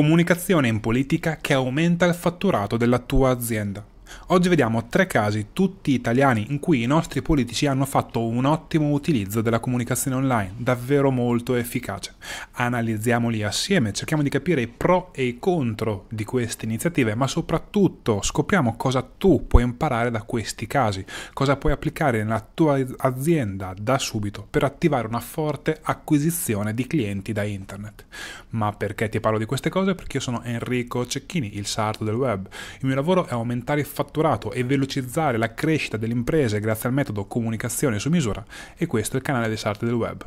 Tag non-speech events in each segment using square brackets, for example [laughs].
comunicazione in politica che aumenta il fatturato della tua azienda. Oggi vediamo tre casi, tutti italiani, in cui i nostri politici hanno fatto un ottimo utilizzo della comunicazione online, davvero molto efficace. Analizziamoli assieme, cerchiamo di capire i pro e i contro di queste iniziative, ma soprattutto scopriamo cosa tu puoi imparare da questi casi, cosa puoi applicare nella tua azienda da subito per attivare una forte acquisizione di clienti da internet. Ma perché ti parlo di queste cose? Perché io sono Enrico Cecchini, il sarto del web. Il mio lavoro è aumentare i fatturato e velocizzare la crescita delle imprese grazie al metodo comunicazione su misura e questo è il canale dei sarti del web.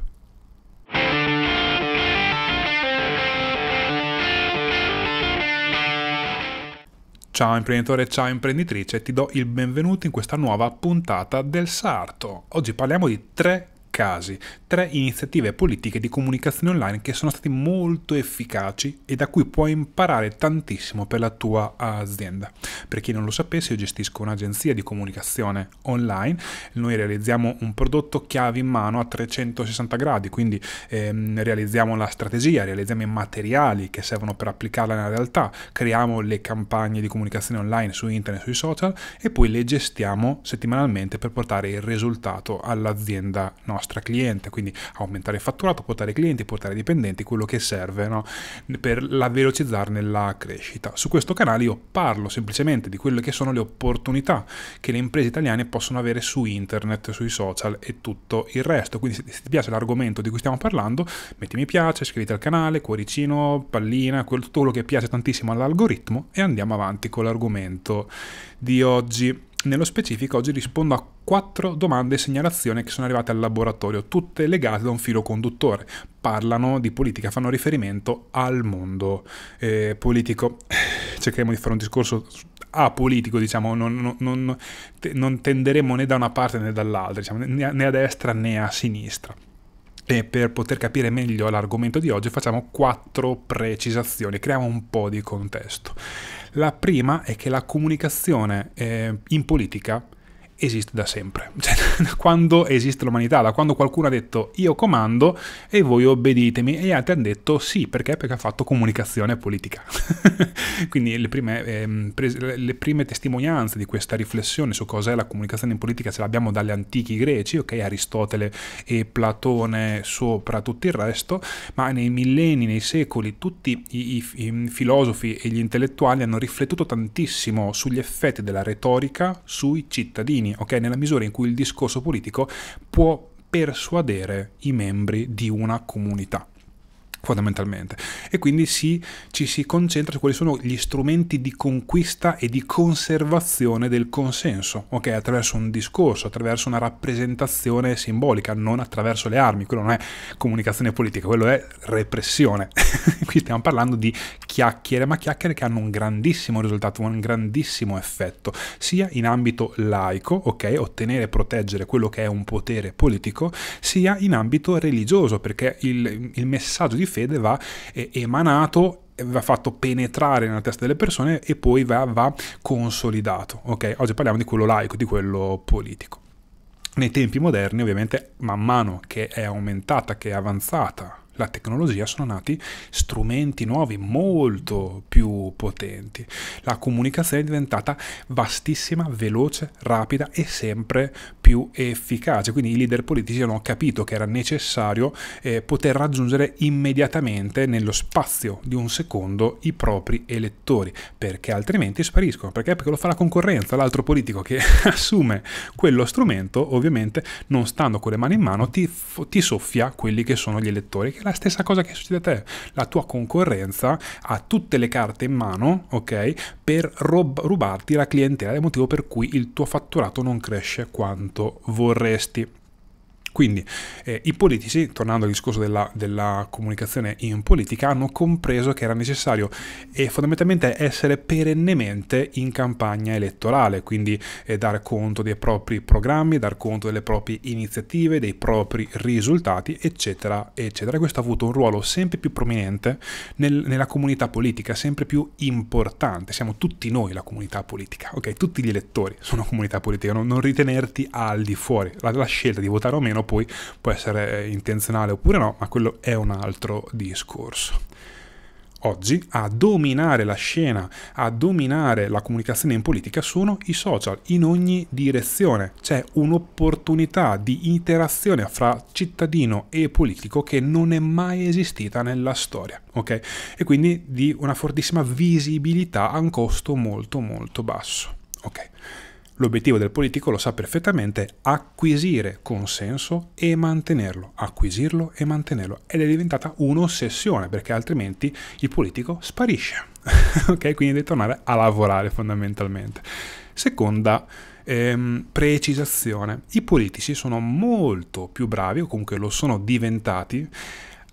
Ciao imprenditore, ciao imprenditrice, ti do il benvenuto in questa nuova puntata del Sarto. Oggi parliamo di tre casi, tre iniziative politiche di comunicazione online che sono state molto efficaci e da cui puoi imparare tantissimo per la tua azienda. Per chi non lo sapesse, io gestisco un'agenzia di comunicazione online, noi realizziamo un prodotto chiave in mano a 360 gradi, quindi ehm, realizziamo la strategia, realizziamo i materiali che servono per applicarla nella realtà, creiamo le campagne di comunicazione online su internet, sui social e poi le gestiamo settimanalmente per portare il risultato all'azienda nostra cliente. Quindi quindi aumentare il fatturato, portare clienti, portare dipendenti, quello che serve no? per la velocizzarne la crescita. Su questo canale io parlo semplicemente di quelle che sono le opportunità che le imprese italiane possono avere su internet, sui social e tutto il resto. Quindi se ti piace l'argomento di cui stiamo parlando, metti mi piace, iscriviti al canale, cuoricino, pallina, tutto quello che piace tantissimo all'algoritmo e andiamo avanti con l'argomento di oggi. Nello specifico oggi rispondo a quattro domande e segnalazioni che sono arrivate al laboratorio, tutte legate da un filo conduttore. Parlano di politica, fanno riferimento al mondo eh, politico. [sighs] Cercheremo di fare un discorso apolitico, diciamo, non, non, non, tenderemo né da una parte né dall'altra, diciamo, né, a, né a destra né a sinistra. E per poter capire meglio l'argomento di oggi facciamo quattro precisazioni, creiamo un po' di contesto. La prima è che la comunicazione eh, in politica esiste da sempre, [laughs] cioè, da quando esiste l'umanità, da quando qualcuno ha detto io comando e voi obbeditemi e gli altri hanno detto sì, perché? Perché ha fatto comunicazione politica. [laughs] Quindi le prime, eh, prese, le prime, testimonianze di questa riflessione su cos'è la comunicazione in politica ce l'abbiamo dagli antichi greci, ok, Aristotele e Platone sopra tutto il resto, ma nei millenni, nei secoli, tutti i, i, i filosofi e gli intellettuali hanno riflettuto tantissimo sugli effetti della retorica sui cittadini cittadini, ok? Nella misura in cui il discorso politico può persuadere i membri di una comunità fondamentalmente. E quindi si, ci si concentra su quali sono gli strumenti di conquista e di conservazione del consenso, ok? Attraverso un discorso, attraverso una rappresentazione simbolica, non attraverso le armi, quello non è comunicazione politica, quello è repressione. [laughs] Qui stiamo parlando di chiacchiere, ma chiacchiere che hanno un grandissimo risultato, un grandissimo effetto, sia in ambito laico, ok? Ottenere e proteggere quello che è un potere politico, sia in ambito religioso, perché il, il messaggio di fede va emanato va fatto penetrare nella testa delle persone e poi va, va consolidato. Okay? Oggi parliamo di quello laico, di quello politico. Nei tempi moderni, ovviamente, man mano che è aumentata, che è avanzata la tecnologia sono nati strumenti nuovi molto più potenti. La comunicazione è diventata vastissima, veloce, rapida e sempre più efficace. Quindi i leader politici hanno capito che era necessario eh, poter raggiungere immediatamente nello spazio di un secondo i propri elettori, perché altrimenti spariscono, perché? perché lo fa la concorrenza, l'altro politico che [laughs] assume quello strumento ovviamente non stando con le mani in mano ti, ti soffia quelli che sono gli elettori che la la stessa cosa che succede a te. La tua concorrenza ha tutte le carte in mano, ok, per rob- rubarti la clientela, è il motivo per cui il tuo fatturato non cresce quanto vorresti. Quindi eh, i politici, tornando al discorso della, della, comunicazione in politica, hanno compreso che era necessario eh, fondamentalmente essere perennemente in campagna elettorale, quindi eh, dare conto dei propri programmi, dar conto delle proprie iniziative, dei propri risultati, eccetera, eccetera. Questo ha avuto un ruolo sempre più prominente nel, nella comunità politica, sempre più importante. Siamo tutti noi la comunità politica, ok? Tutti gli elettori sono comunità politica, non, non ritenerti al di fuori. La, la scelta di votare o meno meno poi può essere eh, intenzionale oppure no, ma quello è un altro discorso oggi a dominare la scena, a dominare la comunicazione in politica sono i social in ogni direzione. C'è un'opportunità di interazione fra cittadino e politico che non è mai esistita nella storia, ok? E quindi di una fortissima visibilità a un costo molto molto basso, ok? L'obiettivo del politico lo sa perfettamente, acquisire consenso e mantenerlo, acquisirlo e mantenerlo. Ed è diventata un'ossessione perché altrimenti il politico sparisce. [laughs] ok, quindi devi tornare a lavorare fondamentalmente. Seconda ehm, precisazione, i politici sono molto più bravi, o comunque lo sono diventati,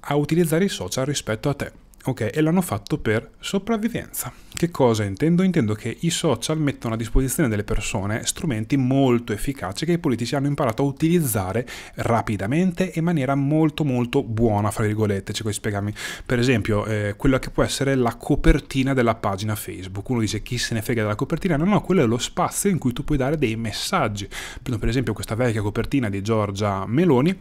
a utilizzare i social rispetto a te ok? E l'hanno fatto per sopravvivenza. Che cosa intendo? Intendo che i social mettono a disposizione delle persone strumenti molto efficaci che i politici hanno imparato a utilizzare rapidamente e in maniera molto molto buona, fra virgolette, cerco di spiegarmi. Per esempio, eh, quella che può essere la copertina della pagina Facebook. Uno dice chi se ne frega della copertina? No, no, quello è lo spazio in cui tu puoi dare dei messaggi. Prendo per esempio questa vecchia copertina di Giorgia Meloni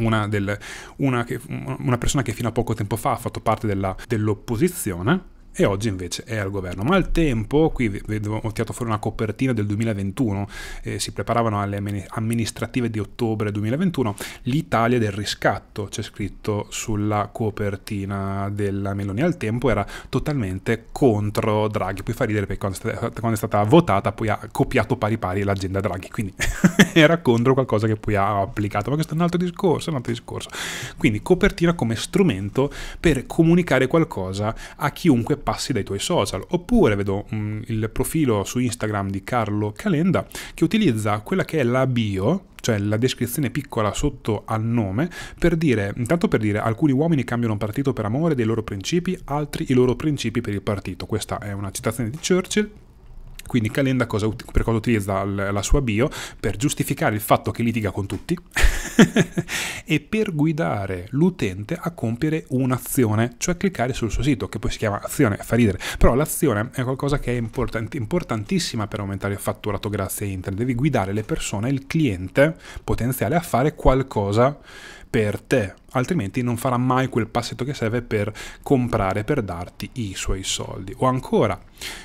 una, del, una, che, una persona che fino a poco tempo fa ha fatto parte della, dell'opposizione e oggi invece è al governo. Ma al tempo, qui vedo, ho tirato fuori una copertina del 2021, eh, si preparavano alle amministrative di ottobre 2021, l'Italia del riscatto, c'è scritto sulla copertina della Meloni. Al tempo era totalmente contro Draghi, poi fa ridere perché quando è stata votata poi ha copiato pari pari l'agenda Draghi, quindi [laughs] era contro qualcosa che poi ha applicato, ma questo è un altro discorso, un altro discorso. Quindi copertina come strumento per comunicare qualcosa a chiunque passi dai tuoi social. Oppure vedo mh, mm, il profilo su Instagram di Carlo Calenda che utilizza quella che è la bio, cioè la descrizione piccola sotto al nome, per dire, intanto per dire, alcuni uomini cambiano partito per amore dei loro principi, altri i loro principi per il partito. Questa è una citazione di Churchill quindi Calenda cosa, per cosa utilizza la sua bio? Per giustificare il fatto che litiga con tutti [laughs] e per guidare l'utente a compiere un'azione, cioè cliccare sul suo sito, che poi si chiama azione, fa ridere. Però l'azione è qualcosa che è important importantissima per aumentare il fatturato grazie a internet. Devi guidare le persone, il cliente potenziale a fare qualcosa per te, altrimenti non farà mai quel passetto che serve per comprare, per darti i suoi soldi. O ancora,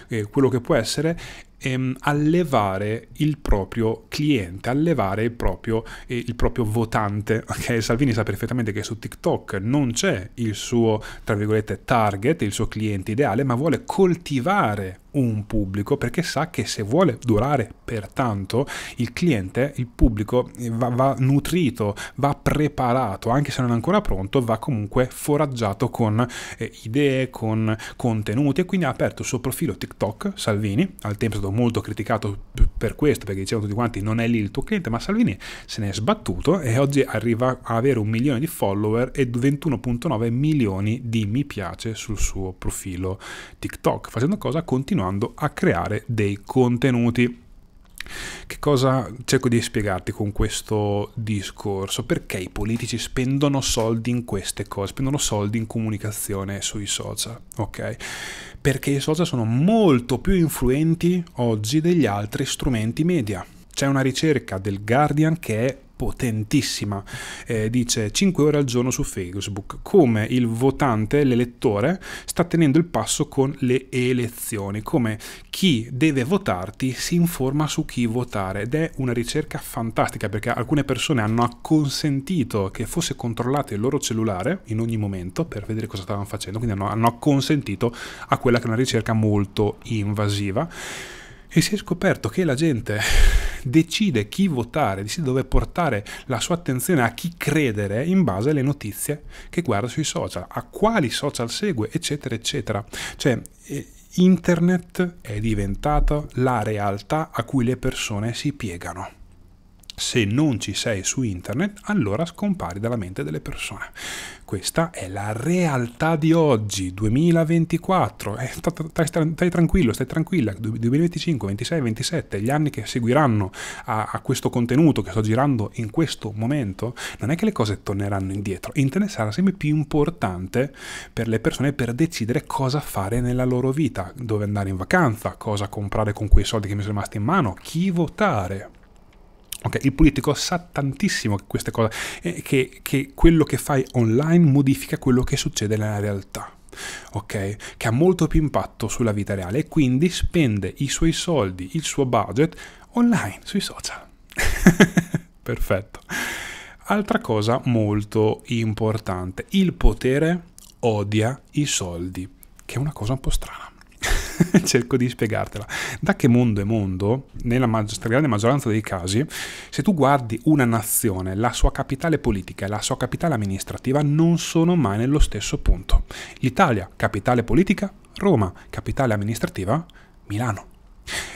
eh, quello che può essere ehm, allevare il proprio cliente, allevare il proprio, eh, il proprio votante. [laughs] Okay? Salvini sa perfettamente che su TikTok non c'è il suo, tra virgolette, target, il suo cliente ideale, ma vuole coltivare un pubblico perché sa che se vuole durare per tanto il cliente, il pubblico eh, va, va nutrito, va preparato, anche se non è ancora pronto, va comunque foraggiato con eh, idee, con contenuti e quindi ha aperto il suo profilo TikTok Salvini, al tempo è stato molto criticato per questo perché dicevano tutti quanti non è lì il tuo cliente, ma Salvini se ne è sbattuto e oggi arriva a avere un milione di follower e 21.9 milioni di mi piace sul suo profilo TikTok, facendo cosa continua continuando a creare dei contenuti. Che cosa cerco di spiegarti con questo discorso? Perché i politici spendono soldi in queste cose, spendono soldi in comunicazione sui social, ok? Perché i social sono molto più influenti oggi degli altri strumenti media. C'è una ricerca del Guardian che è potentissima. Eh, dice 5 ore al giorno su Facebook, come il votante, l'elettore, sta tenendo il passo con le elezioni, come chi deve votarti si informa su chi votare ed è una ricerca fantastica perché alcune persone hanno acconsentito che fosse controllato il loro cellulare in ogni momento per vedere cosa stavano facendo, quindi hanno, hanno acconsentito a quella che è una ricerca molto invasiva e si è scoperto che la gente [laughs] decide chi votare, decide dove portare la sua attenzione, a chi credere in base alle notizie che guarda sui social, a quali social segue, eccetera, eccetera. Cioè, eh, internet è diventata la realtà a cui le persone si piegano se non ci sei su internet, allora scompari dalla mente delle persone. Questa è la realtà di oggi, 2024. Eh, stai tranquillo, stai tranquilla. 2025, 26, 27, gli anni che seguiranno a, a, questo contenuto che sto girando in questo momento, non è che le cose torneranno indietro. Internet sarà sempre più importante per le persone per decidere cosa fare nella loro vita, dove andare in vacanza, cosa comprare con quei soldi che mi sono rimasti in mano, chi votare. Okay, il politico sa tantissimo che queste cose, eh, che, che quello che fai online modifica quello che succede nella realtà. Okay? Che ha molto più impatto sulla vita reale e quindi spende i suoi soldi, il suo budget online, sui social. [laughs] Perfetto. Altra cosa molto importante, il potere odia i soldi, che è una cosa un po' strana. [laughs] cerco di spiegartela. Da che mondo è mondo, nella stragrande maggioranza dei casi, se tu guardi una nazione, la sua capitale politica e la sua capitale amministrativa non sono mai nello stesso punto. L'Italia, capitale politica, Roma, capitale amministrativa, Milano.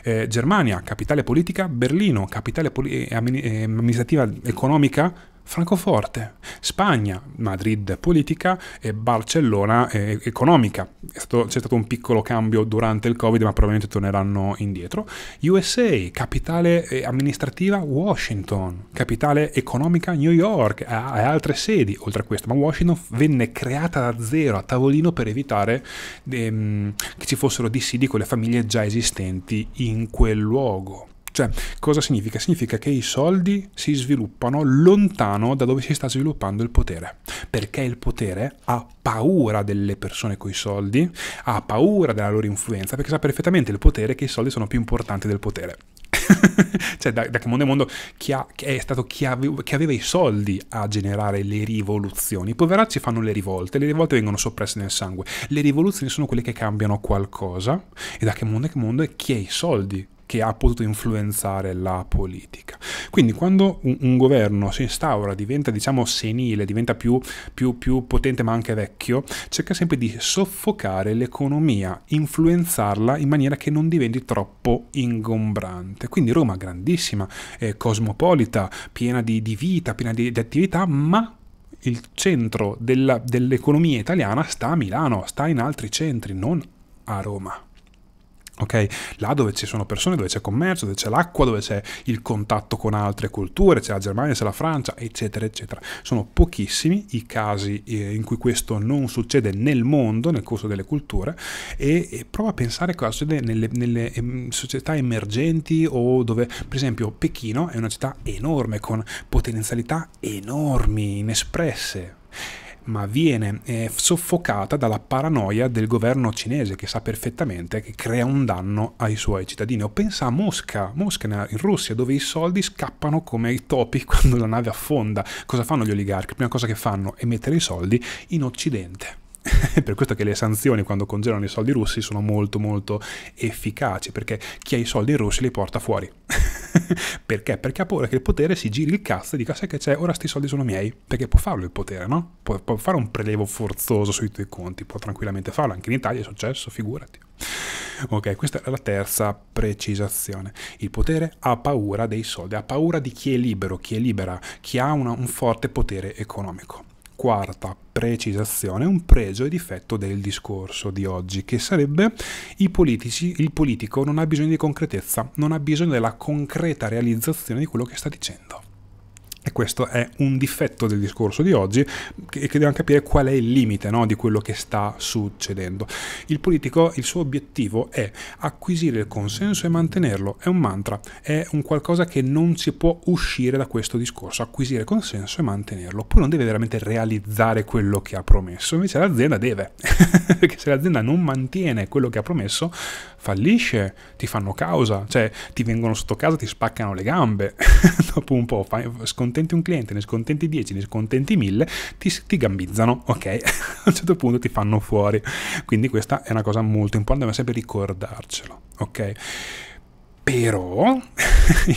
Eh, Germania, capitale politica, Berlino, capitale poli- eh, eh, amministrativa economica, Francoforte, Spagna, Madrid politica e Barcellona eh, economica. Stato, c'è stato un piccolo cambio durante il Covid, ma probabilmente torneranno indietro. USA, capitale eh, amministrativa Washington, capitale economica New York e altre sedi oltre a questo, ma Washington venne creata da zero a tavolino per evitare ehm, che ci fossero dissidi con le famiglie già esistenti in quel luogo. Cioè, cosa significa? Significa che i soldi si sviluppano lontano da dove si sta sviluppando il potere, perché il potere ha paura delle persone con i soldi, ha paura della loro influenza, perché sa perfettamente il potere che i soldi sono più importanti del potere. [laughs] cioè, da, da, che mondo è mondo, chi, ha, chi è stato chi, ave, chi, aveva i soldi a generare le rivoluzioni. I poveracci fanno le rivolte, le rivolte vengono soppresse nel sangue. Le rivoluzioni sono quelle che cambiano qualcosa. E da che mondo è che mondo è chi ha i soldi che ha potuto influenzare la politica. Quindi quando un, un governo si instaura, diventa diciamo senile, diventa più, più, più potente ma anche vecchio, cerca sempre di soffocare l'economia, influenzarla in maniera che non diventi troppo ingombrante. Quindi Roma grandissima, eh, cosmopolita, piena di, di vita, piena di, di attività, ma il centro dell'economia italiana sta a Milano, sta in altri centri, non a Roma. Okay? Là dove ci sono persone, dove c'è commercio, dove c'è l'acqua, dove c'è il contatto con altre culture, c'è la Germania, c'è la Francia, eccetera, eccetera. Sono pochissimi i casi eh, in cui questo non succede nel mondo, nel corso delle culture, e, e prova a pensare cosa succede nelle, nelle società emergenti o dove, per esempio, Pechino è una città enorme, con potenzialità enormi, inespresse ma viene eh, soffocata dalla paranoia del governo cinese che sa perfettamente che crea un danno ai suoi cittadini. O pensa a Mosca, Mosca in Russia, dove i soldi scappano come i topi [laughs] quando la nave affonda. Cosa fanno gli oligarchi? La Prima cosa che fanno è mettere i soldi in Occidente. È [laughs] per questo che le sanzioni quando congelano i soldi russi sono molto molto efficaci, perché chi ha i soldi russi li porta fuori. [laughs] perché? Perché ha paura che il potere si giri il cazzo e dica sai che c'è, ora sti soldi sono miei. Perché può farlo il potere, no? Pu può fare un prelevo forzoso sui tuoi conti, può tranquillamente farlo, anche in Italia è successo, figurati. Ok, questa è la terza precisazione. Il potere ha paura dei soldi, ha paura di chi è libero, chi è libera, chi ha una, un forte potere economico quarta precisazione, un pregio e difetto del discorso di oggi, che sarebbe politici, il politico non ha bisogno di concretezza, non ha bisogno della concreta realizzazione di quello che sta dicendo. E questo è un difetto del discorso di oggi che, dobbiamo capire qual è il limite no, di quello che sta succedendo. Il politico, il suo obiettivo è acquisire il consenso e mantenerlo, è un mantra, è un qualcosa che non si può uscire da questo discorso, acquisire consenso e mantenerlo. Poi non deve veramente realizzare quello che ha promesso, invece l'azienda deve, [laughs] perché se l'azienda non mantiene quello che ha promesso fallisce, ti fanno causa, cioè ti vengono sotto casa, ti spaccano le gambe. [laughs] Dopo un po' fai, scontenti un cliente, ne scontenti 10, ne scontenti 1000, ti, ti gambizzano, ok? [laughs] a un certo punto ti fanno fuori. Quindi questa è una cosa molto importante, ma sempre ricordarcelo, ok? però [laughs]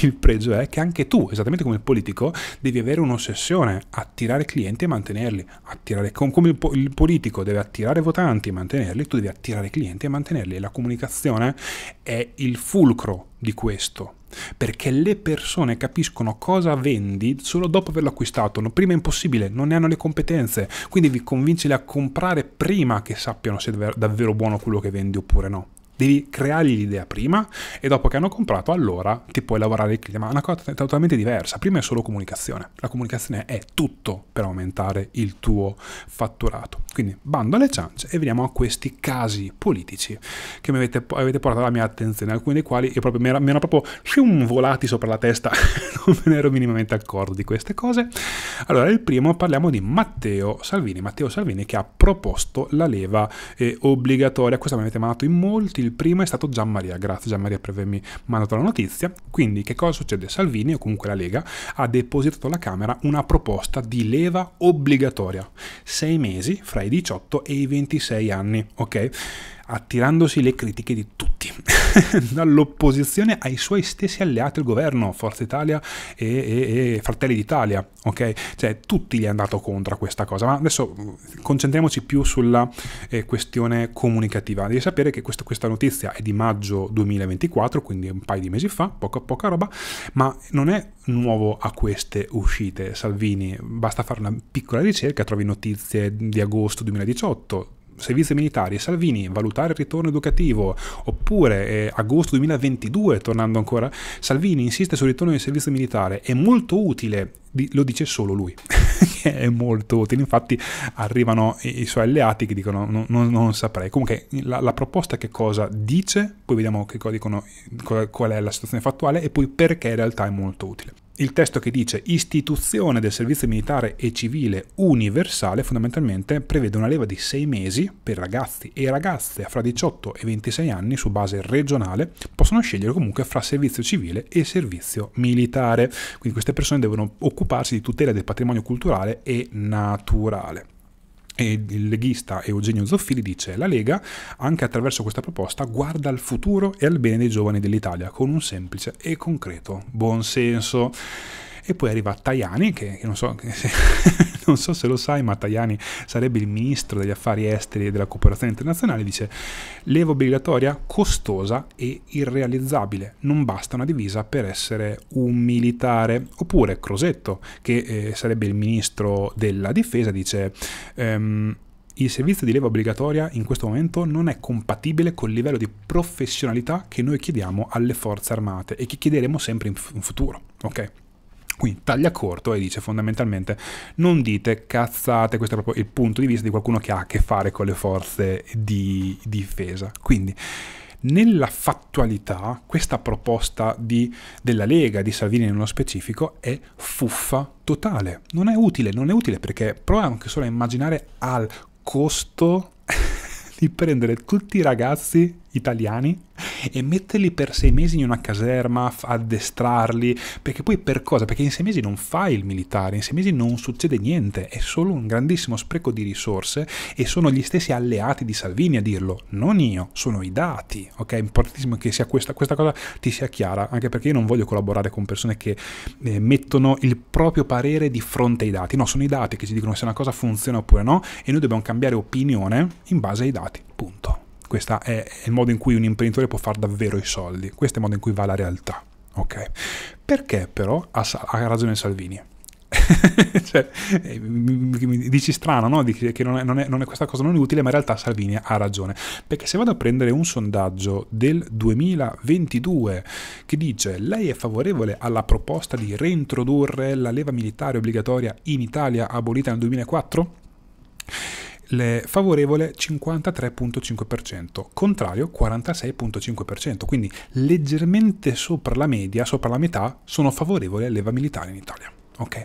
il pregio è che anche tu, esattamente come il politico, devi avere un'ossessione, attirare clienti e mantenerli, attirare, come il, politico deve attirare votanti e mantenerli, tu devi attirare clienti e mantenerli e la comunicazione è il fulcro di questo, perché le persone capiscono cosa vendi solo dopo averlo acquistato, prima è impossibile, non ne hanno le competenze, quindi vi convincili a comprare prima che sappiano se è davvero buono quello che vendi oppure no. Devi creargli l'idea prima e dopo che hanno comprato, allora ti puoi lavorare il clima. Ma È una cosa totalmente diversa. Prima è solo comunicazione. La comunicazione è tutto per aumentare il tuo fatturato. Quindi bando alle ciance e veniamo a questi casi politici che mi avete, avete portato alla mia attenzione, alcuni dei quali io proprio, mi, erano proprio shum, volati sopra la testa, [laughs] non me ne ero minimamente accorto di queste cose. Allora, il primo parliamo di Matteo Salvini, Matteo Salvini che ha proposto la leva eh, obbligatoria, questa mi avete mandato in molti il primo è stato Gian Maria, grazie Gian Maria per avermi mandato la notizia. Quindi che cosa succede? Salvini o comunque la Lega ha depositato alla Camera una proposta di leva obbligatoria, sei mesi fra i 18 e i 26 anni, ok? attirandosi le critiche di tutti, dall'opposizione [laughs] ai suoi stessi alleati al governo, Forza Italia e, e, e Fratelli d'Italia, ok? Cioè tutti gli è andato contro questa cosa, ma adesso concentriamoci più sulla eh, questione comunicativa. Devi sapere che questo, questa notizia è di maggio 2024, quindi un paio di mesi fa, poca poca roba, ma non è nuovo a queste uscite Salvini, basta fare una piccola ricerca, trovi notizie di agosto 2018, servizio militare, Salvini, valutare il ritorno educativo, oppure eh, agosto 2022, tornando ancora, Salvini insiste sul ritorno del servizio militare, è molto utile, lo dice solo lui, [laughs] è molto utile, infatti arrivano i, suoi alleati che dicono non, non, non saprei, comunque la, la, proposta che cosa dice, poi vediamo che cosa dicono, qual è la situazione fattuale e poi perché in realtà è molto utile il testo che dice istituzione del servizio militare e civile universale fondamentalmente prevede una leva di sei mesi per ragazzi e ragazze fra 18 e 26 anni su base regionale possono scegliere comunque fra servizio civile e servizio militare quindi queste persone devono occuparsi di tutela del patrimonio culturale e naturale e il leghista Eugenio Zoffili dice: La Lega, anche attraverso questa proposta, guarda al futuro e al bene dei giovani dell'Italia con un semplice e concreto buonsenso. E poi arriva Tajani, che, che non, so, se, [laughs] non so se lo sai, ma Tajani sarebbe il ministro degli affari esteri e della cooperazione internazionale, dice leva obbligatoria costosa e irrealizzabile, non basta una divisa per essere un militare. Oppure Crosetto, che eh, sarebbe il ministro della difesa, dice... Ehm, il servizio di leva obbligatoria in questo momento non è compatibile col livello di professionalità che noi chiediamo alle forze armate e che chiederemo sempre in, in futuro. Okay? Quindi taglia corto e dice fondamentalmente non dite cazzate, questo è proprio il punto di vista di qualcuno che ha a che fare con le forze di difesa. Quindi nella fattualità questa proposta di, della Lega, di Salvini nello specifico, è fuffa totale. Non è utile, non è utile perché prova anche solo a immaginare al costo [laughs] di prendere tutti i ragazzi italiani e metterli per sei mesi in una caserma, addestrarli, perché poi per cosa? Perché in sei mesi non fai il militare, in sei mesi non succede niente, è solo un grandissimo spreco di risorse e sono gli stessi alleati di Salvini a dirlo, non io, sono i dati, ok? È importantissimo che sia questa, questa cosa ti sia chiara, anche perché io non voglio collaborare con persone che eh, mettono il proprio parere di fronte ai dati, no, sono i dati che ci dicono se una cosa funziona oppure no e noi dobbiamo cambiare opinione in base ai dati, punto. Questo è il modo in cui un imprenditore può fare davvero i soldi, questo è il modo in cui va la realtà. Ok, Perché però ha, ha ragione Salvini? [laughs] cioè, eh, dici strano, no? Dici che non è, non, è, non è, questa cosa non è utile, ma in realtà Salvini ha ragione. Perché se vado a prendere un sondaggio del 2022 che dice lei è favorevole alla proposta di reintrodurre la leva militare obbligatoria in Italia abolita nel 2004? le favorevole 53.5%, contrario 46.5%, quindi leggermente sopra la media, sopra la metà, sono favorevoli all'eva militare in Italia. Ok,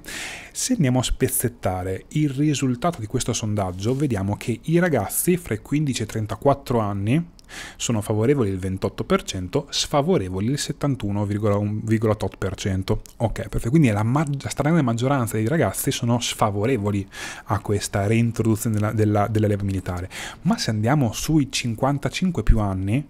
Se andiamo a spezzettare il risultato di questo sondaggio, vediamo che i ragazzi fra i 15 e i 34 anni sono favorevoli il 28%, sfavorevoli il 71,8%. Ok, perfetto, quindi la, ma- la stragrande maggioranza dei ragazzi sono sfavorevoli a questa reintroduzione della, della, della leva militare. Ma se andiamo sui 55 più anni,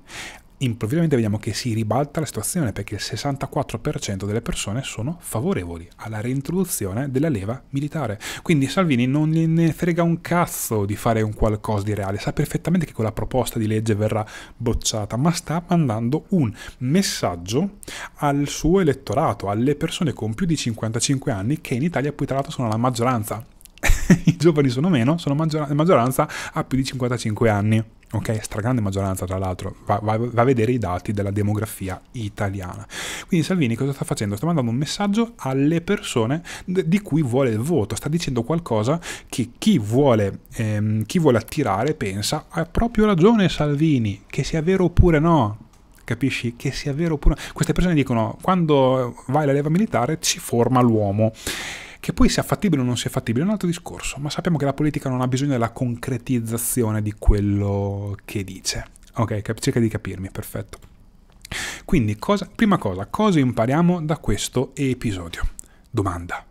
improvvisamente vediamo che si ribalta la situazione perché il 64% delle persone sono favorevoli alla reintroduzione della leva militare. Quindi Salvini non ne frega un cazzo di fare un qualcosa di reale, sa perfettamente che quella proposta di legge verrà bocciata, ma sta mandando un messaggio al suo elettorato, alle persone con più di 55 anni che in Italia poi tra l'altro sono la maggioranza [laughs] i giovani sono meno, sono maggioranza, maggioranza a più di 55 anni, ok? Stragrande maggioranza tra l'altro, va, va, va, a vedere i dati della demografia italiana. Quindi Salvini cosa sta facendo? Sta mandando un messaggio alle persone di cui vuole il voto, sta dicendo qualcosa che chi vuole, ehm, chi vuole attirare pensa ha proprio ragione Salvini, che sia vero oppure no, capisci? Che sia vero oppure no. Queste persone dicono quando vai alla leva militare ci forma l'uomo. Che poi sia fattibile o non sia fattibile è un altro discorso, ma sappiamo che la politica non ha bisogno della concretizzazione di quello che dice. Ok, cap- cerca di capirmi, perfetto. Quindi, cosa, prima cosa, cosa impariamo da questo episodio? Domanda.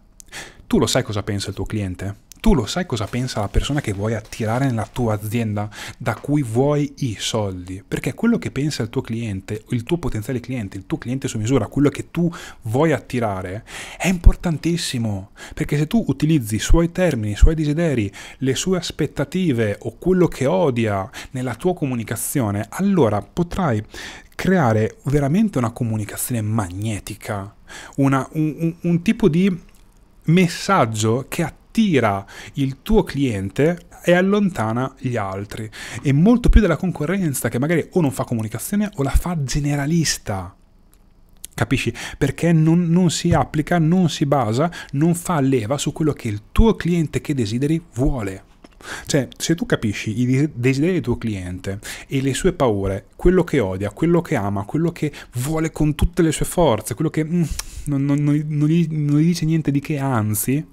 Tu lo sai cosa pensa il tuo cliente? tu lo sai cosa pensa la persona che vuoi attirare nella tua azienda, da cui vuoi i soldi, perché quello che pensa il tuo cliente, il tuo potenziale cliente, il tuo cliente su misura, quello che tu vuoi attirare, è importantissimo, perché se tu utilizzi i suoi termini, i suoi desideri, le sue aspettative o quello che odia nella tua comunicazione, allora potrai creare veramente una comunicazione magnetica, una, un, un, un tipo di messaggio che attrae attira il tuo cliente e allontana gli altri e molto più della concorrenza che magari o non fa comunicazione o la fa generalista capisci? Perché non, non, si applica, non si basa, non fa leva su quello che il tuo cliente che desideri vuole. Cioè, se tu capisci i desideri del tuo cliente e le sue paure, quello che odia, quello che ama, quello che vuole con tutte le sue forze, quello che mm, non, non, non, gli, non gli dice niente di che, anzi,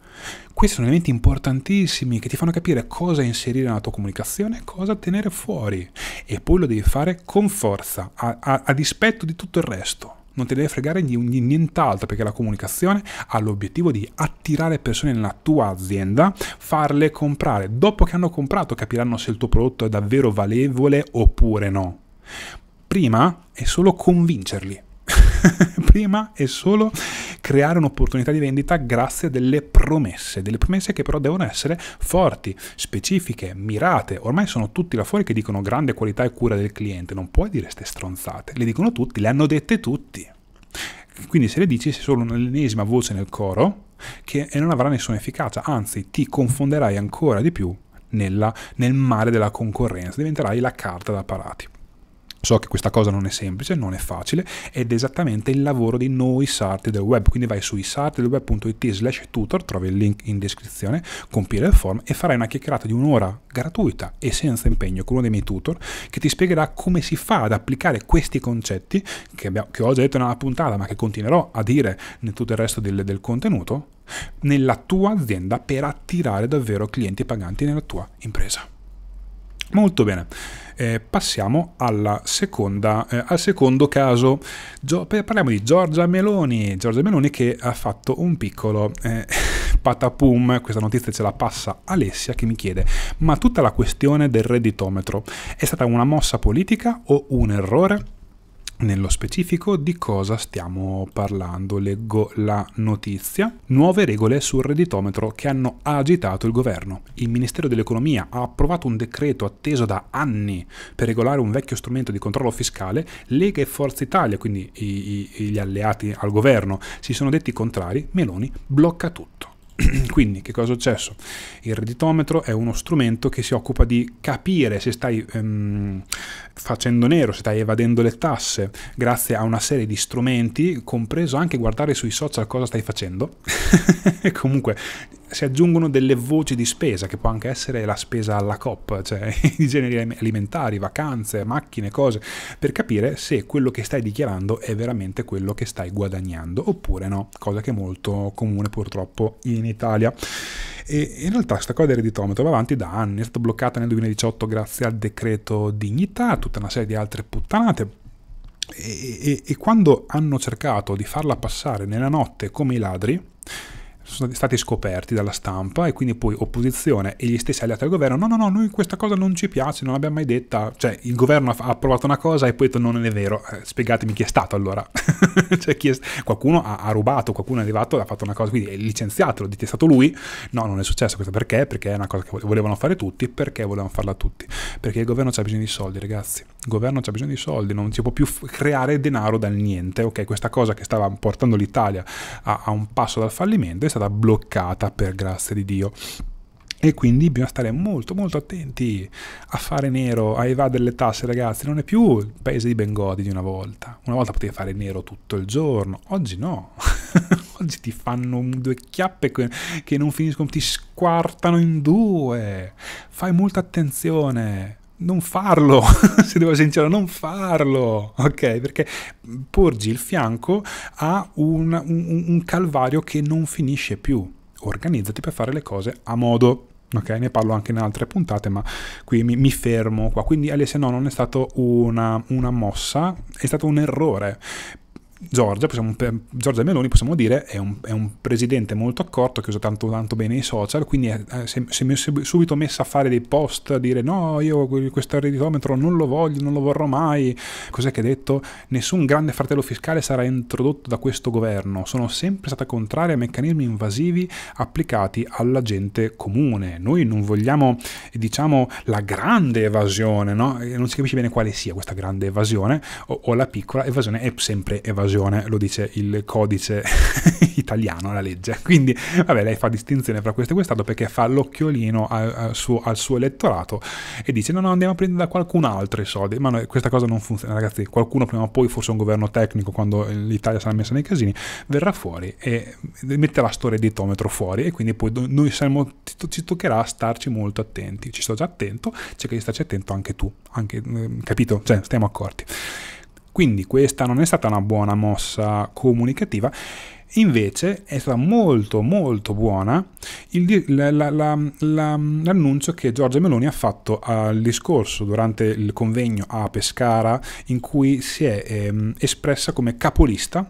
questi sono elementi importantissimi che ti fanno capire cosa inserire nella tua comunicazione e cosa tenere fuori. E poi lo devi fare con forza, a, a, a dispetto di tutto il resto. Non ti deve fregare di nient'altro perché la comunicazione ha l'obiettivo di attirare persone nella tua azienda, farle comprare. Dopo che hanno comprato capiranno se il tuo prodotto è davvero valevole oppure no. Prima è solo convincerli. [laughs] Prima è solo creare un'opportunità di vendita grazie a delle promesse, delle promesse che però devono essere forti, specifiche, mirate. Ormai sono tutti là fuori che dicono grande qualità e cura del cliente, non puoi dire ste stronzate, le dicono tutti, le hanno dette tutti. Quindi se le dici sei solo un'ennesima voce nel coro che non avrà nessuna efficacia, anzi ti confonderai ancora di più nella, nel mare della concorrenza, diventerai la carta da parati. So che questa cosa non è semplice, non è facile ed è esattamente il lavoro di noi sarti del web. Quindi vai su isartdelweb.it slash tutor, trovi il link in descrizione, compila il form e farai una chiacchierata di un'ora gratuita e senza impegno con uno dei miei tutor che ti spiegherà come si fa ad applicare questi concetti che, abbiamo, che ho già detto nella puntata ma che continuerò a dire nel tutto il resto del, del contenuto nella tua azienda per attirare davvero clienti paganti nella tua impresa. Molto bene. Eh, passiamo seconda, eh, al secondo caso. Gio parliamo di Giorgia Meloni. Giorgia Meloni che ha fatto un piccolo eh, [laughs] patapum. Questa notizia ce la passa Alessia che mi chiede: ma tutta la questione del redditometro è stata una mossa politica o un errore? nello specifico di cosa stiamo parlando. Leggo la notizia. Nuove regole sul redditometro che hanno agitato il governo. Il Ministero dell'Economia ha approvato un decreto atteso da anni per regolare un vecchio strumento di controllo fiscale. Lega e Forza Italia, quindi i, i, gli alleati al governo, si sono detti contrari. Meloni blocca tutto. [clears throat] Quindi che cosa è successo? Il redditometro è uno strumento che si occupa di capire se stai ehm, facendo nero, se stai evadendo le tasse, grazie a una serie di strumenti, compreso anche guardare sui social cosa stai facendo. e [laughs] comunque si aggiungono delle voci di spesa, che può anche essere la spesa alla COP, cioè [laughs] i generi alimentari, vacanze, macchine, cose, per capire se quello che stai dichiarando è veramente quello che stai guadagnando oppure no, cosa che è molto comune purtroppo in Italia. E in realtà questa cosa del redditometro va avanti da anni, è stata bloccata nel 2018 grazie al decreto dignità, tutta una serie di altre puttanate. e, e, e quando hanno cercato di farla passare nella notte come i ladri, sono stati scoperti dalla stampa e quindi poi opposizione e gli stessi alleati al governo, no, no, no, noi questa cosa non ci piace, non l'abbiamo mai detta, cioè il governo ha approvato una cosa e poi ha detto non è vero, eh, spiegatemi chi è stato allora, [laughs] cioè è, qualcuno ha, ha, rubato, qualcuno è arrivato e ha fatto una cosa, quindi è licenziato, lo dite è stato lui, no, non è successo questo perché? Perché è una cosa che volevano fare tutti, perché volevano farla tutti, perché il governo c'ha bisogno di soldi ragazzi, il governo ha bisogno di soldi, non si può più f- creare denaro dal niente. Ok, questa cosa che stava portando l'Italia a, a un passo dal fallimento è stata bloccata per grazia di Dio. E quindi bisogna stare molto molto attenti a fare nero, a evadere le tasse ragazzi, non è più il paese di Bengodi di una volta, una volta potevi fare nero tutto il giorno, oggi no, [laughs] oggi ti fanno due chiappe che non finiscono, ti squartano in due, fai molta attenzione, non farlo, [laughs] se devo sincero, non farlo, ok? Perché porgi il fianco a un, un, un calvario che non finisce più. Organizzati per fare le cose a modo. Ok, ne parlo anche in altre puntate, ma qui mi, mi fermo qua. Quindi Alessia no, non è stata una, una, mossa, è stato un errore, Giorgia, possiamo, Giorgia Meloni possiamo dire è un, è un, presidente molto accorto che usa tanto, tanto bene i social, quindi si è, è subito messa a fare dei post, a dire no, io questo redditometro non lo voglio, non lo vorrò mai. Cos'è che ha detto? Nessun grande fratello fiscale sarà introdotto da questo governo. Sono sempre stata contraria a meccanismi invasivi applicati alla gente comune. Noi non vogliamo, diciamo, la grande evasione, no? Non si capisce bene quale sia questa grande evasione o, o la piccola evasione, è sempre evasione un'evasione, lo dice il codice [laughs] italiano, la legge. Quindi, vabbè, lei fa distinzione fra questo e quest'altro perché fa l'occhiolino al, al, suo, al suo, elettorato e dice: No, no, andiamo a prendere da qualcun altro i soldi. Ma no, questa cosa non funziona, ragazzi. Qualcuno prima o poi, forse un governo tecnico, quando l'Italia sarà messa nei casini, verrà fuori e metterà sto redditometro fuori. E quindi poi noi saremo, ci toccherà starci molto attenti. Ci sto già attento, cerca di starci attento anche tu, anche, mm, capito? Cioè, stiamo accorti. Quindi questa non è stata una buona mossa comunicativa, invece è stata molto molto buona il, la, la, la, l'annuncio che Giorgia Meloni ha fatto al discorso durante il convegno a Pescara in cui si è ehm, espressa come capolista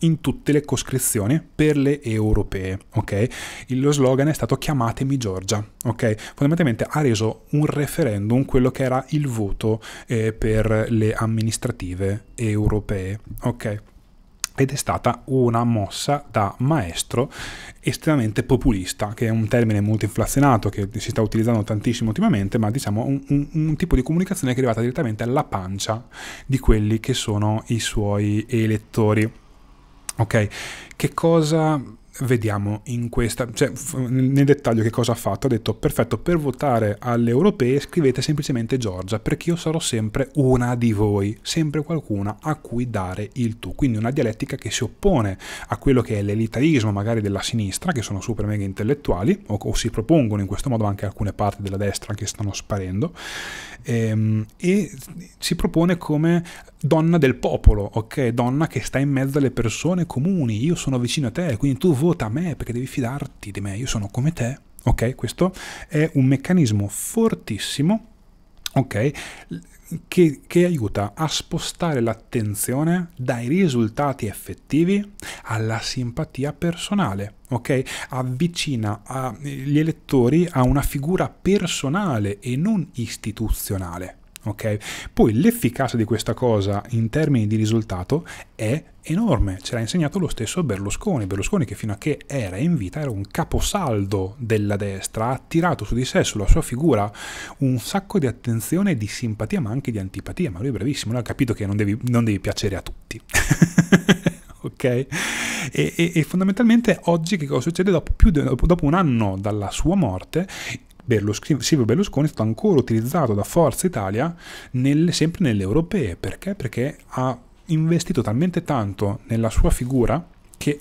in tutte le coscrizioni per le europee, ok? Lo slogan è stato chiamatemi Giorgia, ok? Fondamentalmente ha reso un referendum quello che era il voto eh, per le amministrative europee, ok? ed è stata una mossa da maestro estremamente populista, che è un termine molto inflazionato che si sta utilizzando tantissimo ultimamente, ma diciamo un, un, un, tipo di comunicazione che è arrivata direttamente alla pancia di quelli che sono i suoi elettori. Ok, che cosa vediamo in questa, cioè, nel dettaglio che cosa ha fatto, ha detto perfetto, per votare alle europee scrivete semplicemente Giorgia, perché io sarò sempre una di voi, sempre qualcuna a cui dare il tu, quindi una dialettica che si oppone a quello che è l'elitarismo magari della sinistra, che sono super mega intellettuali, o, o si propongono in questo modo anche alcune parti della destra che stanno sparendo, ehm, e si propone come donna del popolo, ok? Donna che sta in mezzo alle persone comuni, io sono vicino a te, quindi tu vuoi vota a me perché devi fidarti di me, io sono come te. Ok, questo è un meccanismo fortissimo ok? Che, che, aiuta a spostare l'attenzione dai risultati effettivi alla simpatia personale, ok? Avvicina a, ah, gli elettori a una figura personale e non istituzionale. Okay? Poi l'efficacia di questa cosa in termini di risultato è enorme, ce l'ha insegnato lo stesso Berlusconi, Berlusconi che fino a che era in vita era un caposaldo della destra, ha attirato su di sé, sulla sua figura, un sacco di attenzione e di simpatia ma anche di antipatia, ma lui è bravissimo, lui ha capito che non devi, non devi piacere a tutti. [laughs] ok? E, e, e, fondamentalmente oggi che cosa succede? Dopo, di, dopo, dopo un anno dalla sua morte, Berlusconi, Silvio Berlusconi è stato ancora utilizzato da Forza Italia nel, sempre nelle europee. Perché? Perché ha investito talmente tanto nella sua figura che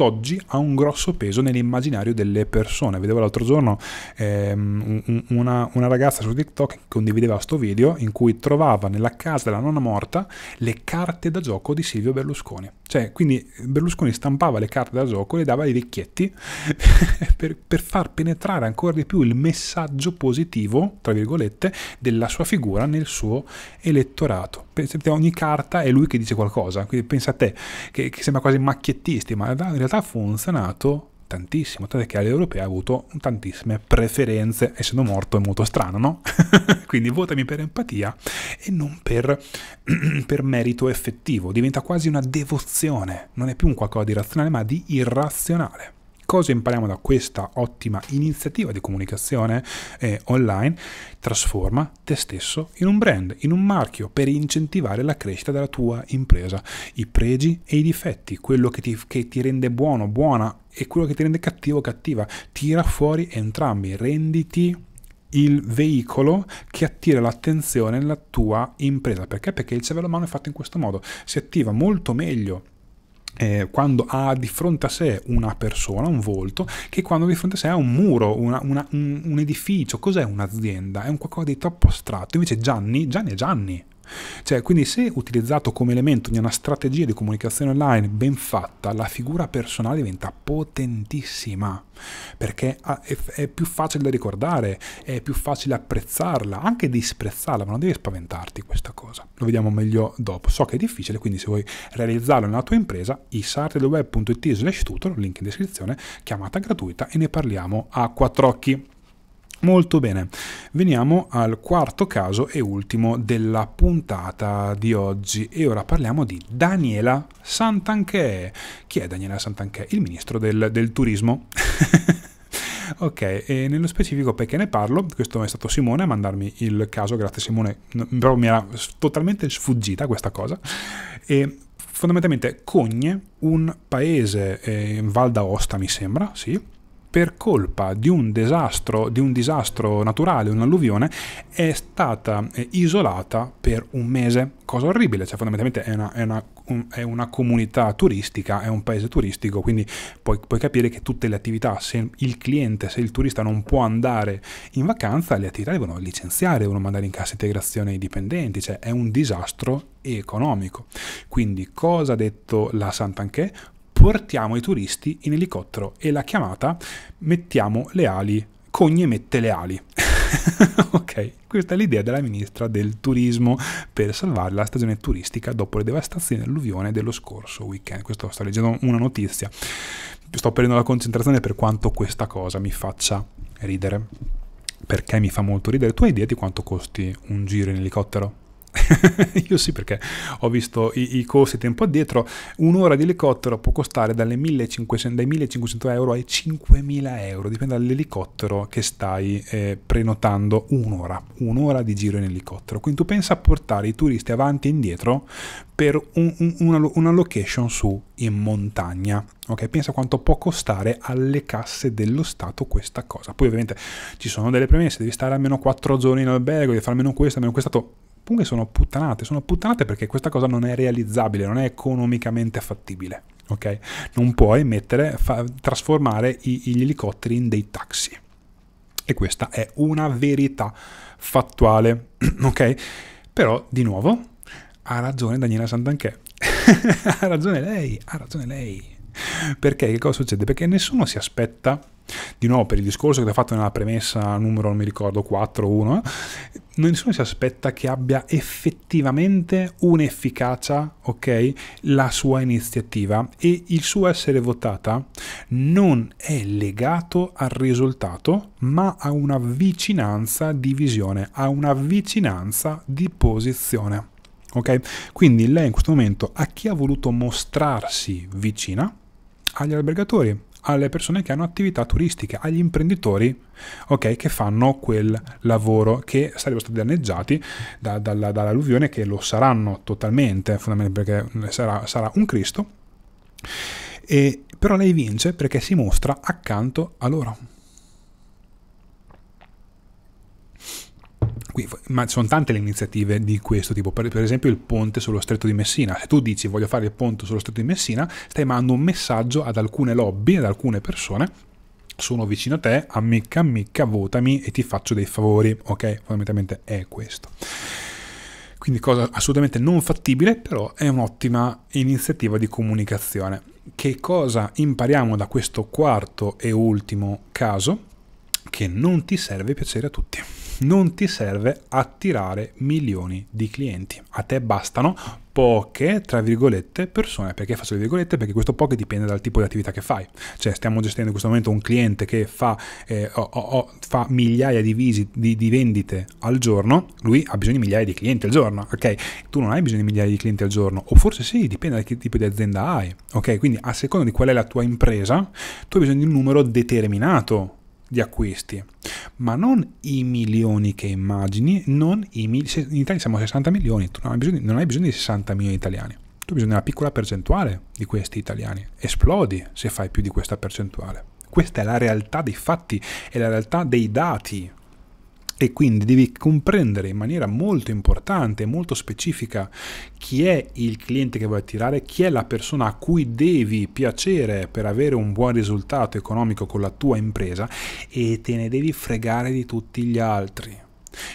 tutt'oggi ha un grosso peso nell'immaginario delle persone. Vedevo l'altro giorno ehm, una, una, ragazza su TikTok che condivideva questo video in cui trovava nella casa della nonna morta le carte da gioco di Silvio Berlusconi. Cioè, quindi Berlusconi stampava le carte da gioco e le dava ai ricchietti [laughs] per, per far penetrare ancora di più il messaggio positivo, tra virgolette, della sua figura nel suo elettorato. Pensate, Ogni carta è lui che dice qualcosa, quindi pensa a te, che, che sembra quasi macchiettisti, ma in realtà realtà ha funzionato tantissimo, tant'è che all'europea ha avuto tantissime preferenze, essendo morto è molto strano, no? [laughs] Quindi votami per empatia e non per, [clears throat] per, merito effettivo, diventa quasi una devozione, non è più un qualcosa di razionale ma di irrazionale. Cosa impariamo da questa ottima iniziativa di comunicazione eh, online? Trasforma te stesso in un brand, in un marchio per incentivare la crescita della tua impresa. I pregi e i difetti, quello che ti, che ti rende buono, buona e quello che ti rende cattivo, cattiva. Tira fuori entrambi, renditi il veicolo che attira l'attenzione nella tua impresa. Perché? Perché il cervello umano è fatto in questo modo. Si attiva molto meglio eh, quando ha di fronte a sé una persona, un volto, che quando di fronte a sé ha un muro, una, una, un, un, edificio. Cos'è un'azienda? È un qualcosa di troppo astratto. Invece Gianni, Gianni è Gianni. Cioè, quindi se utilizzato come elemento di una strategia di comunicazione online ben fatta, la figura personale diventa potentissima, perché è più facile da ricordare, è più facile apprezzarla, anche disprezzarla, ma non devi spaventarti questa cosa. Lo vediamo meglio dopo. So che è difficile, quindi se vuoi realizzarlo nella tua impresa, isartelweb.it slash tutor, link in descrizione, chiamata gratuita e ne parliamo a quattro occhi. Molto bene, veniamo al quarto caso e ultimo della puntata di oggi e ora parliamo di Daniela Santanchè. Chi è Daniela Santanchè? Il ministro del, del turismo. [laughs] ok, e nello specifico perché ne parlo, questo è stato Simone a mandarmi il caso, grazie Simone, però mi era totalmente sfuggita questa cosa. E fondamentalmente Cogne, un paese eh, in Val d'Aosta mi sembra, sì, per colpa di un disastro, di un disastro naturale, un'alluvione, è stata eh, isolata per un mese. Cosa orribile, cioè fondamentalmente è una, è una, un, è una comunità turistica, è un paese turistico, quindi puoi, puoi, capire che tutte le attività, se il cliente, se il turista non può andare in vacanza, le attività devono licenziare, devono mandare in cassa integrazione i dipendenti, cioè è un disastro economico. Quindi cosa ha detto la Santanchè? portiamo i turisti in elicottero e la chiamata mettiamo le ali, Cogne mette le ali. [laughs] ok, questa è l'idea della ministra del turismo per salvare la stagione turistica dopo le devastazioni dell'alluvione dello scorso weekend. Questo sto leggendo una notizia. Sto perdendo la concentrazione per quanto questa cosa mi faccia ridere. Perché mi fa molto ridere? Tu hai idea di quanto costi un giro in elicottero? [laughs] Io sì perché ho visto i, i costi tempo addietro, un'ora di elicottero può costare 1500, dai 1500 euro ai 5000 euro, dipende dall'elicottero che stai eh, prenotando un'ora, un'ora di giro in elicottero. Quindi tu pensa a portare i turisti avanti e indietro per un, un, una, una, location su in montagna. Ok, pensa quanto può costare alle casse dello Stato questa cosa. Poi ovviamente ci sono delle premesse, devi stare almeno 4 giorni in albergo, devi fare almeno questo, almeno quest'altro comunque sono puttanate, sono puttanate perché questa cosa non è realizzabile, non è economicamente fattibile, ok? Non puoi mettere, fa, trasformare i, gli elicotteri in dei taxi. E questa è una verità fattuale, [clears throat] ok? Però, di nuovo, ha ragione Daniela Santanchè. [laughs] ha ragione lei, ha ragione lei. Perché che cosa succede? Perché nessuno si aspetta di nuovo, per il discorso che ti ho fatto nella premessa numero, non mi ricordo, 4 1, nessuno si aspetta che abbia effettivamente un'efficacia, ok? La sua iniziativa e il suo essere votata non è legato al risultato, ma a una vicinanza di visione, a una vicinanza di posizione. Ok? Quindi lei in questo momento a chi ha voluto mostrarsi vicina? Agli albergatori, alle persone che hanno attività turistiche, agli imprenditori okay, che fanno quel lavoro che sarebbero stati danneggiati da, dalla, dall'alluvione, che lo saranno totalmente, fondamentalmente perché sarà, sarà un Cristo. E, però lei vince perché si mostra accanto a loro. Qui, ma sono tante le iniziative di questo tipo, per, per, esempio il ponte sullo stretto di Messina. Se tu dici voglio fare il ponte sullo stretto di Messina, stai mandando un messaggio ad alcune lobby, ad alcune persone. Sono vicino a te, ammicca, ammicca, votami e ti faccio dei favori. Ok, fondamentalmente è questo. Quindi cosa assolutamente non fattibile, però è un'ottima iniziativa di comunicazione. Che cosa impariamo da questo quarto e ultimo caso? Che non ti serve piacere a tutti non ti serve attirare milioni di clienti. A te bastano poche, tra virgolette, persone. Perché faccio le virgolette? Perché questo poche dipende dal tipo di attività che fai. Cioè stiamo gestendo in questo momento un cliente che fa, eh, oh, oh, fa migliaia di, visit, di, di, vendite al giorno, lui ha bisogno di migliaia di clienti al giorno, ok? Tu non hai bisogno di migliaia di clienti al giorno, o forse sì, dipende da che tipo di azienda hai, ok? Quindi a seconda di qual è la tua impresa, tu hai bisogno di un numero determinato di acquisti, ma non i milioni che immagini, non i mil- in Italia siamo 60 milioni, tu non hai, bisogno, non hai bisogno di 60 milioni di italiani, tu hai bisogno di una piccola percentuale di questi italiani, esplodi se fai più di questa percentuale. Questa è la realtà dei fatti, è la realtà dei dati e quindi devi comprendere in maniera molto importante, molto specifica chi è il cliente che vuoi attirare, chi è la persona a cui devi piacere per avere un buon risultato economico con la tua impresa e te ne devi fregare di tutti gli altri.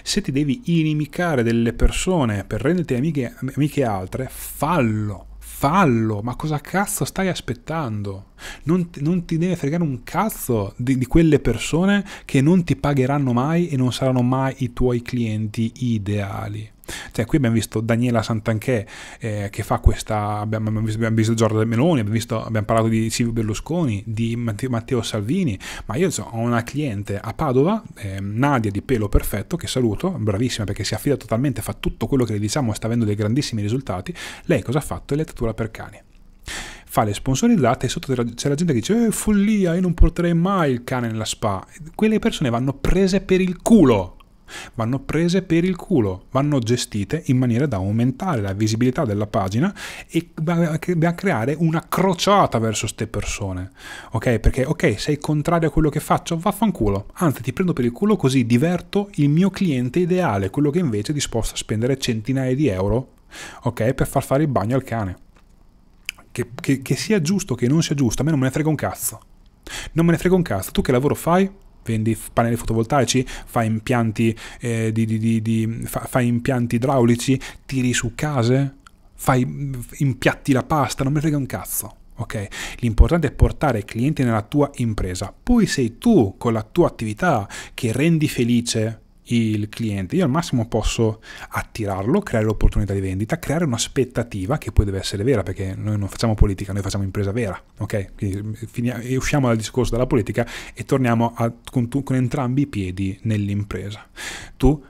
Se ti devi inimicare delle persone per renderti amiche, amiche altre, fallo fallo, ma cosa cazzo stai aspettando? Non, non ti deve fregare un cazzo di, di, quelle persone che non ti pagheranno mai e non saranno mai i tuoi clienti ideali. Cioè, qui abbiamo visto Daniela Santanchè eh, che fa questa. Abbiamo, abbiamo, visto, abbiamo visto Giorgio Meloni, abbiamo, visto, abbiamo, parlato di Silvio Berlusconi, di Matteo Salvini. Ma io insomma, ho una cliente a Padova, eh, Nadia di Pelo Perfetto, che saluto, bravissima perché si affida totalmente, fa tutto quello che le diciamo e sta avendo dei grandissimi risultati. Lei cosa ha fatto? Elettatura per cani fa le sponsorizzate e sotto c'è la gente che dice eh, follia, io non porterei mai il cane nella spa. Quelle persone vanno prese per il culo vanno prese per il culo, vanno gestite in maniera da aumentare la visibilità della pagina e da creare una crociata verso queste persone. Ok? Perché ok, sei contrario a quello che faccio, vaffanculo. Anzi, ti prendo per il culo così diverto il mio cliente ideale, quello che invece è disposto a spendere centinaia di euro, ok, per far fare il bagno al cane. Che, che, che sia giusto, che non sia giusto, a me non me ne frega un cazzo. Non me ne frega un cazzo. Tu che lavoro fai? vendi pannelli fotovoltaici, fai impianti, eh, di, di, di, fa, fai impianti idraulici, tiri su case, fai, impiatti la pasta, non mi frega un cazzo. Ok, L'importante è portare clienti nella tua impresa. Poi sei tu con la tua attività che rendi felice il cliente. Io al massimo posso attirarlo, creare l'opportunità di vendita, creare un'aspettativa che poi deve essere vera, perché noi non facciamo politica, noi facciamo impresa vera, ok? Quindi eh, finiamo, usciamo dal discorso della politica e torniamo a, con, tu, con entrambi i piedi nell'impresa. Tu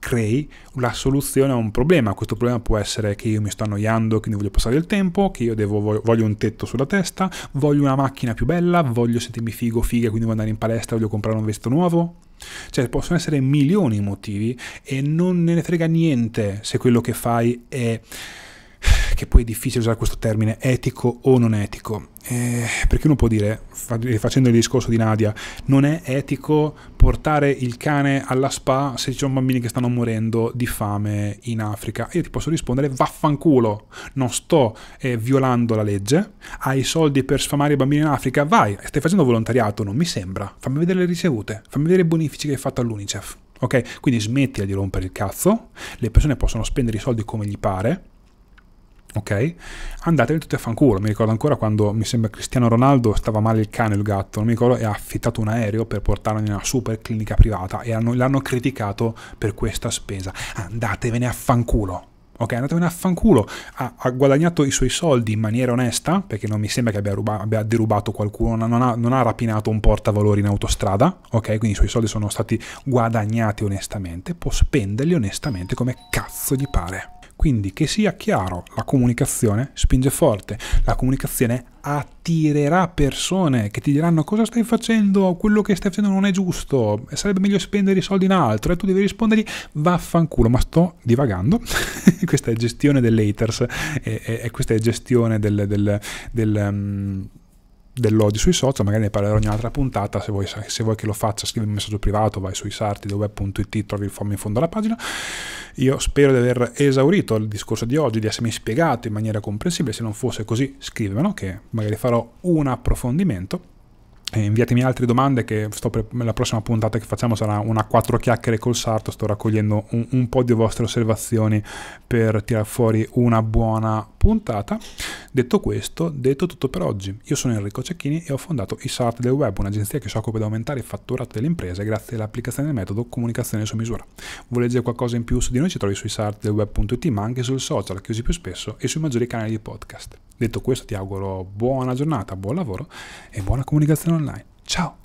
crei la soluzione a un problema. Questo problema può essere che io mi sto annoiando, quindi voglio passare il tempo, che io devo, voglio un tetto sulla testa, voglio una macchina più bella, voglio sentirmi figo, figa, quindi voglio andare in palestra, voglio comprare un vestito nuovo. Cioè possono essere milioni i motivi e non ne frega niente se quello che fai è perché poi è difficile usare questo termine etico o non etico, eh, perché uno può dire, facendo il discorso di Nadia, non è etico portare il cane alla spa se ci sono bambini che stanno morendo di fame in Africa. Io ti posso rispondere, vaffanculo, non sto eh, violando la legge, hai i soldi per sfamare i bambini in Africa, vai, stai facendo volontariato, non mi sembra, fammi vedere le ricevute, fammi vedere i bonifici che hai fatto all'UNICEF. Ok? Quindi smettila di rompere il cazzo, le persone possono spendere i soldi come gli pare, ok? Andatevi tutti a fanculo. Mi ricordo ancora quando mi sembra Cristiano Ronaldo stava male il cane e il gatto, non mi ricordo, e ha affittato un aereo per portarlo in una super clinica privata e hanno, l'hanno criticato per questa spesa. Andatevene a fanculo. Ok, andatevene a fanculo. Ha, ha guadagnato i suoi soldi in maniera onesta, perché non mi sembra che abbia, ruba, abbia derubato qualcuno, non ha, non ha rapinato un portavalori in autostrada, ok? Quindi i suoi soldi sono stati guadagnati onestamente, può spenderli onestamente come cazzo gli pare. Quindi che sia chiaro, la comunicazione spinge forte, la comunicazione attirerà persone che ti diranno cosa stai facendo, quello che stai facendo non è giusto, sarebbe meglio spendere i soldi in altro e tu devi rispondergli vaffanculo, ma sto divagando, [laughs] questa è gestione dell'haters e, e, e, questa è gestione del... del, del um, dell'odio sui social, magari ne parlerò in un'altra puntata, se vuoi, se vuoi che lo faccia scrivi un messaggio privato, vai su sarti trovi il form in fondo alla pagina. Io spero di aver esaurito il discorso di oggi, di essermi spiegato in maniera comprensibile, se non fosse così scrivemelo, che magari farò un approfondimento. E eh, inviatemi altre domande che per, la prossima puntata che facciamo sarà una quattro chiacchiere col sarto, sto raccogliendo un, un po' di vostre osservazioni per tirar fuori una buona puntata. Detto questo, detto tutto per oggi. Io sono Enrico Cecchini e ho fondato i Sart del Web, un'agenzia che si occupa di aumentare il fatturato delle imprese grazie all'applicazione del metodo comunicazione su misura. Vuoi leggere qualcosa in più su di noi? Ci trovi su isartdelweb.it ma anche sul social che usi più spesso e sui maggiori canali di podcast. Detto questo ti auguro buona giornata, buon lavoro e buona comunicazione online. Ciao!